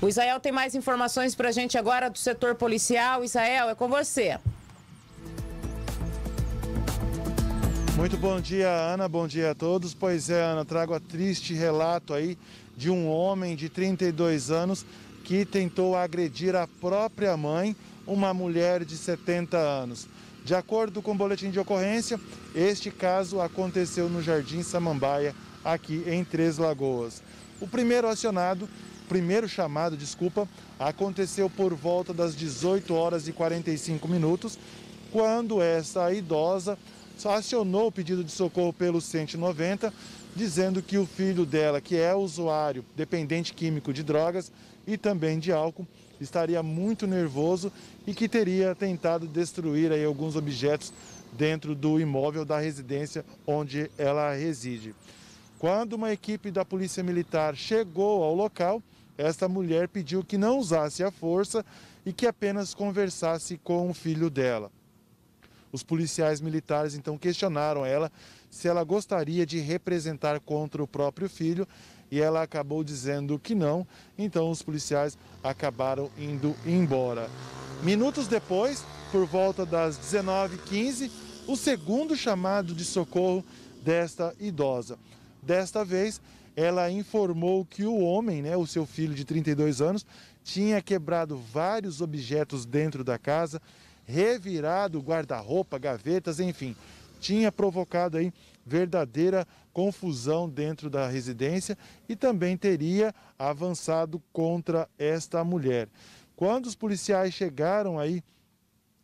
O Israel tem mais informações para a gente agora do setor policial. Israel, é com você. Muito bom dia, Ana. Bom dia a todos. Pois é, Ana, trago a triste relato aí de um homem de 32 anos que tentou agredir a própria mãe, uma mulher de 70 anos. De acordo com o boletim de ocorrência, este caso aconteceu no Jardim Samambaia, aqui em Três Lagoas. O primeiro acionado primeiro chamado, desculpa, aconteceu por volta das 18 horas e 45 minutos, quando essa idosa acionou o pedido de socorro pelo 190, dizendo que o filho dela, que é usuário dependente químico de drogas e também de álcool, estaria muito nervoso e que teria tentado destruir aí alguns objetos dentro do imóvel da residência onde ela reside. Quando uma equipe da Polícia Militar chegou ao local, esta mulher pediu que não usasse a força e que apenas conversasse com o filho dela. Os policiais militares então questionaram ela se ela gostaria de representar contra o próprio filho e ela acabou dizendo que não, então os policiais acabaram indo embora. Minutos depois, por volta das 19h15, o segundo chamado de socorro desta idosa. Desta vez, ela informou que o homem, né, o seu filho de 32 anos, tinha quebrado vários objetos dentro da casa, revirado guarda-roupa, gavetas, enfim, tinha provocado aí verdadeira confusão dentro da residência e também teria avançado contra esta mulher. Quando os policiais chegaram aí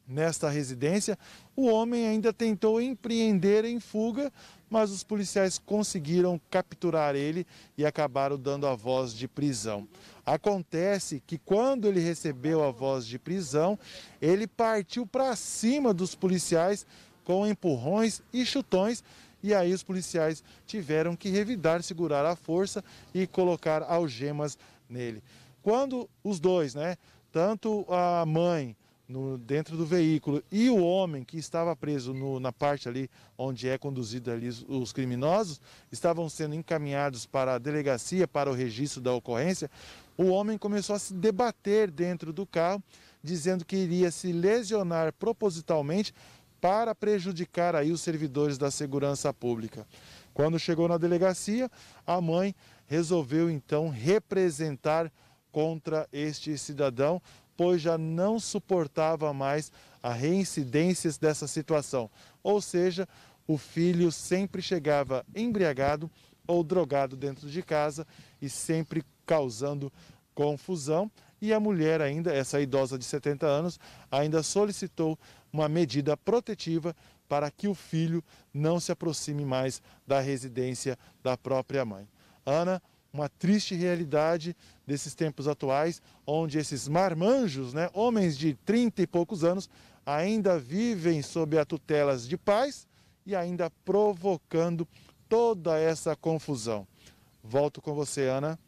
Nesta residência, o homem ainda tentou empreender em fuga, mas os policiais conseguiram capturar ele e acabaram dando a voz de prisão. Acontece que quando ele recebeu a voz de prisão, ele partiu para cima dos policiais com empurrões e chutões, e aí os policiais tiveram que revidar, segurar a força e colocar algemas nele. Quando os dois, né, tanto a mãe no, dentro do veículo e o homem que estava preso no, na parte ali onde é conduzido ali os, os, criminosos estavam sendo encaminhados para a delegacia para o registro da ocorrência. O homem começou a se debater dentro do carro, dizendo que iria se lesionar propositalmente para prejudicar aí os servidores da segurança pública. Quando chegou na delegacia, a mãe resolveu então representar contra este cidadão, pois já não suportava mais a reincidências dessa situação. Ou seja, o filho sempre chegava embriagado ou drogado dentro de casa e sempre causando confusão. E a mulher ainda, essa idosa de 70 anos, ainda solicitou uma medida protetiva para que o filho não se aproxime mais da residência da própria mãe. Ana, uma triste realidade desses tempos atuais, onde esses marmanjos, né, homens de 30 e poucos anos, ainda vivem sob a tutelas de pais e ainda provocando toda essa confusão. Volto com você, Ana.